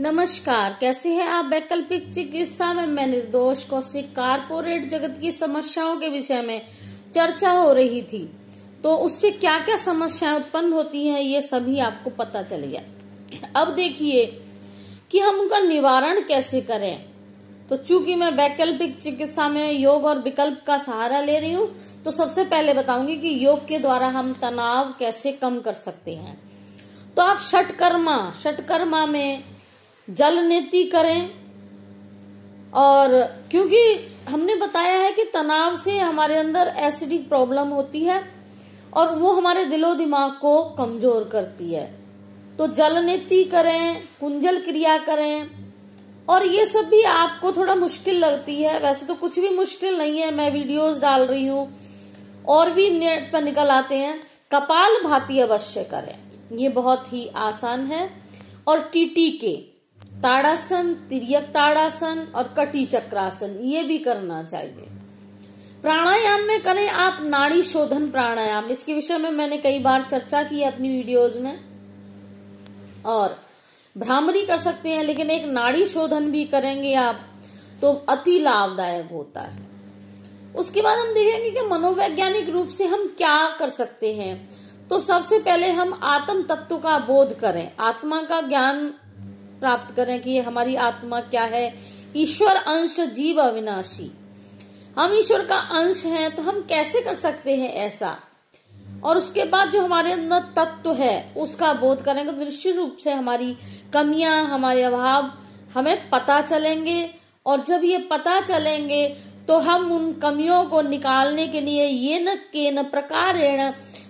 नमस्कार कैसे हैं आप वैकल्पिक चिकित्सा में मैं निर्दोष कौशिक कारपोरेट जगत की समस्याओं के विषय में चर्चा हो रही थी तो उससे क्या क्या समस्याएं उत्पन्न होती हैं ये सभी आपको पता चल गया अब देखिए कि हम उनका निवारण कैसे करें तो चूंकि मैं वैकल्पिक चिकित्सा में योग और विकल्प का सहारा ले रही हूँ तो सबसे पहले बताऊंगी कि योग के द्वारा हम तनाव कैसे कम कर सकते हैं तो आप षटकर्मा षटकर्मा में जल नीति करें और क्योंकि हमने बताया है कि तनाव से हमारे अंदर एसिडिक प्रॉब्लम होती है और वो हमारे दिलो दिमाग को कमजोर करती है तो जल नीति करें कुंजल क्रिया करें और ये सब भी आपको थोड़ा मुश्किल लगती है वैसे तो कुछ भी मुश्किल नहीं है मैं वीडियोस डाल रही हूँ और भी नेट पर निकल आते हैं कपाल भाती अवश्य करें ये बहुत ही आसान है और टीटी के ताड़ासन तिरक ताड़ासन और कटी चक्रासन ये भी करना चाहिए प्राणायाम में करें आप नाड़ी शोधन प्राणायाम इसके विषय में मैंने कई बार चर्चा की है अपनी वीडियोज में और भ्रामरी कर सकते हैं लेकिन एक नाड़ी शोधन भी करेंगे आप तो अति लाभदायक होता है उसके बाद हम देखेंगे कि मनोवैज्ञानिक रूप से हम क्या कर सकते हैं तो सबसे पहले हम आत्म तत्व का बोध करें आत्मा का ज्ञान प्राप्त करें कि हमारी आत्मा क्या है ईश्वर अंश जीव अविनाशी हम ईश्वर का अंश हैं तो हम कैसे कर सकते हैं ऐसा और उसके बाद जो हमारे अंदर तत्व है उसका बोध करेंगे तो निश्चित रूप से हमारी कमियां हमारे अभाव हमें पता चलेंगे और जब ये पता चलेंगे तो हम उन कमियों को निकालने के लिए ये न के न प्रकार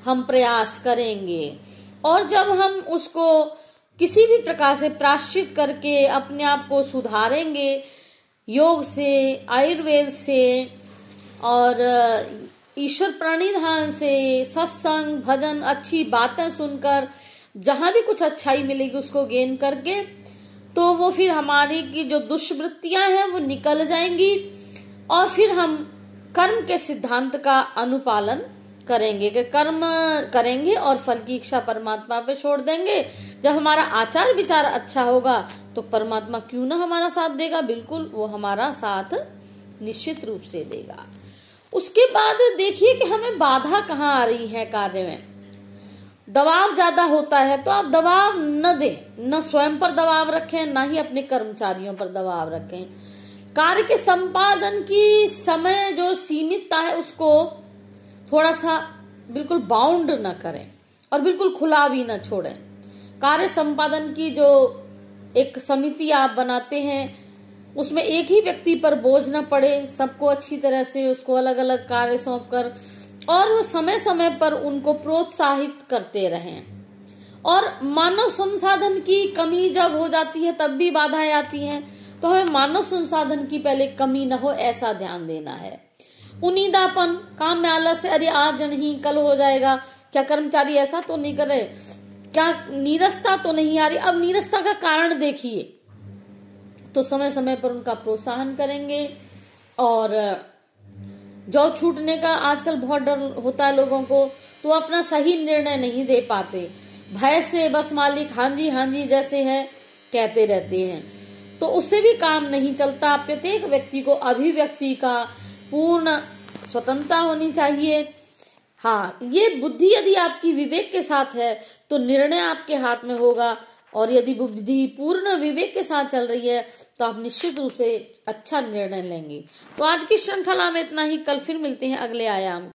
हम प्रयास करेंगे और जब हम उसको किसी भी प्रकार से प्राश्चित करके अपने आप को सुधारेंगे योग से आयुर्वेद से और ईश्वर प्रणिधान से सत्संग भजन अच्छी बातें सुनकर जहाँ भी कुछ अच्छाई मिलेगी उसको गेन करके तो वो फिर हमारी की जो दुष्वृत्तियां हैं वो निकल जाएंगी और फिर हम कर्म के सिद्धांत का अनुपालन करेंगे कि कर्म करेंगे और फल की इच्छा परमात्मा पे छोड़ देंगे जब हमारा आचार विचार अच्छा होगा तो परमात्मा क्यों ना हमारा साथ देगा बिल्कुल वो हमारा साथ निश्चित रूप से देगा उसके बाद देखिए कि हमें बाधा कहाँ आ रही है कार्य में दबाव ज्यादा होता है तो आप दबाव न दें न स्वयं पर दबाव रखें ना ही अपने कर्मचारियों पर दबाव रखें कार्य के संपादन की समय जो सीमितता है उसको थोड़ा सा बिल्कुल बाउंड न करें और बिल्कुल खुला भी न छोड़ें कार्य संपादन की जो एक समिति आप बनाते हैं उसमें एक ही व्यक्ति पर बोझ न पड़े सबको अच्छी तरह से उसको अलग अलग कार्य सौंप कर और समय समय पर उनको प्रोत्साहित करते रहें और मानव संसाधन की कमी जब हो जाती है तब भी बाधाएं आती हैं तो हमें मानव संसाधन की पहले कमी ना हो ऐसा ध्यान देना है उनीदापन काम में आलस अरे आज नहीं कल हो जाएगा क्या कर्मचारी ऐसा तो नहीं कर रहे क्या नीरसता तो नहीं आ रही अब नीरसता का कारण देखिए तो समय समय पर उनका प्रोत्साहन करेंगे और जॉब छूटने का आजकल बहुत डर होता है लोगों को तो अपना सही निर्णय नहीं दे पाते भय से बस मालिक हाँ जी हाँ जी जैसे है कहते रहते हैं तो उससे भी काम नहीं चलता प्रत्येक व्यक्ति को अभिव्यक्ति का पूर्ण स्वतंत्रता होनी चाहिए हाँ ये बुद्धि यदि आपकी विवेक के साथ है तो निर्णय आपके हाथ में होगा और यदि बुद्धि पूर्ण विवेक के साथ चल रही है तो आप निश्चित रूप से अच्छा निर्णय लेंगे तो आज की श्रृंखला में इतना ही कल फिर मिलते हैं अगले आयाम